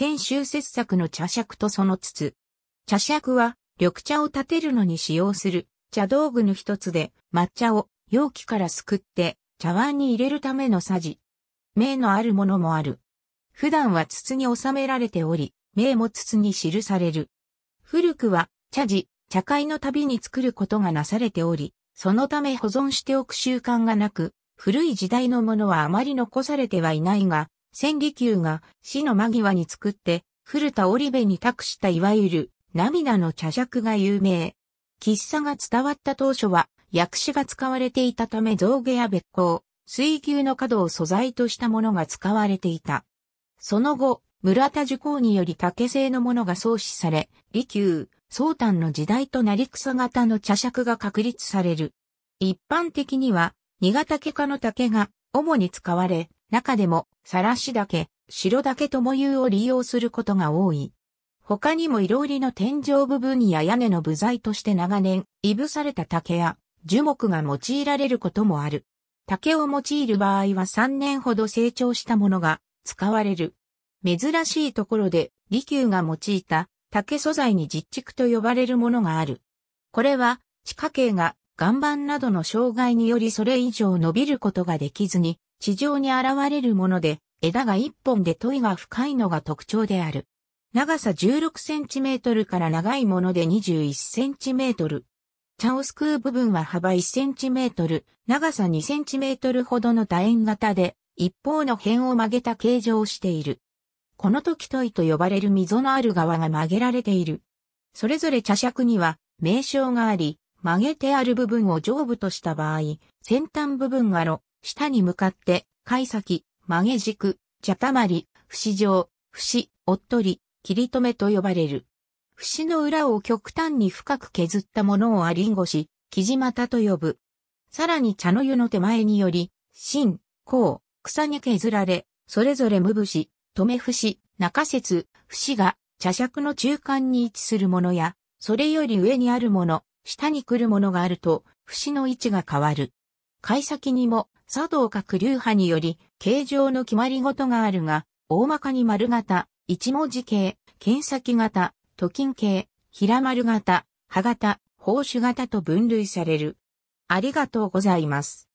先週切削の茶杓とその筒。茶杓は、緑茶を立てるのに使用する茶道具の一つで、抹茶を容器からすくって茶碗に入れるためのさじ。銘のあるものもある。普段は筒に収められており、銘も筒に記される。古くは、茶事、茶会のたびに作ることがなされており、そのため保存しておく習慣がなく、古い時代のものはあまり残されてはいないが、千里宮が死の間際に作って古田織部に託したいわゆる涙の茶尺が有名。喫茶が伝わった当初は薬師が使われていたため造毛や別行、水牛の角を素材としたものが使われていた。その後、村田受講により竹製のものが創始され、利休、宗丹の時代となり草型の茶尺が確立される。一般的には、新潟家の竹が主に使われ、中でも、さらしけ、白だけともいうを利用することが多い。他にも色織りの天井部分や屋根の部材として長年、いぶされた竹や樹木が用いられることもある。竹を用いる場合は3年ほど成長したものが使われる。珍しいところで、利休が用いた竹素材に実竹と呼ばれるものがある。これは、地下茎が岩盤などの障害によりそれ以上伸びることができずに、地上に現れるもので、枝が一本で問いが深いのが特徴である。長さ 16cm から長いもので 21cm。茶をすくう部分は幅 1cm、長さ 2cm ほどの楕円型で、一方の辺を曲げた形状をしている。この時問いと呼ばれる溝のある側が曲げられている。それぞれ茶尺には名称があり、曲げてある部分を上部とした場合、先端部分が炉、下に向かって、貝先、曲げ軸、茶たまり、節状、節、おっとり、切り止めと呼ばれる。節の裏を極端に深く削ったものをありんごし、木地股と呼ぶ。さらに茶の湯の手前により、芯、甲、草に削られ、それぞれ無節、止め節、中節、節が茶尺の中間に位置するものや、それより上にあるもの、下に来るものがあると、節の位置が変わる。会先にも茶道閣流派により形状の決まり事があるが、大まかに丸型、一文字形、剣先型、都金形、平丸型、葉型、宝珠型と分類される。ありがとうございます。